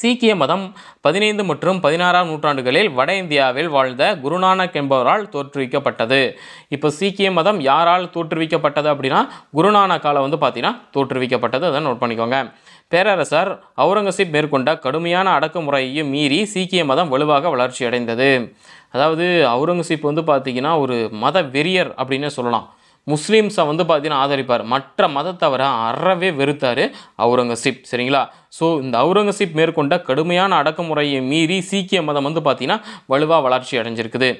சீக்கிய மதம் பதினைந்து மற்றும் பதினாறாம் நூற்றாண்டுகளில் வட இந்தியாவில் வாழ்ந்த குருநானக் என்பவரால் தோற்றுவிக்கப்பட்டது இப்போ சீக்கிய மதம் யாரால் தோற்றுவிக்கப்பட்டது அப்படின்னா குருநானக்கால வந்து பார்த்தீங்கன்னா தோற்றுவிக்கப்பட்டது அதை நோட் பண்ணிக்கோங்க பேரரசர் அவுரங்கசீப் மேற்கொண்ட கடுமையான அடக்குமுறையையும் மீறி சீக்கிய மதம் வலுவாக வளர்ச்சி அடைந்தது அதாவது அவுரங்கசீப் வந்து பார்த்திங்கன்னா ஒரு மத வெறியர் அப்படின்னு சொல்லலாம் முஸ்லீம்ஸை வந்து பார்த்திங்கன்னா ஆதரிப்பார் மற்ற மதத்தவரை அறவே வெறுத்தார் அவுரங்கசீப் சரிங்களா ஸோ இந்த அவுரங்கசீப் மேற்கொண்ட கடுமையான அடக்குமுறையை மீறி சீக்கிய மதம் வந்து பார்த்திங்கன்னா வலுவாக வளர்ச்சி அடைஞ்சிருக்குது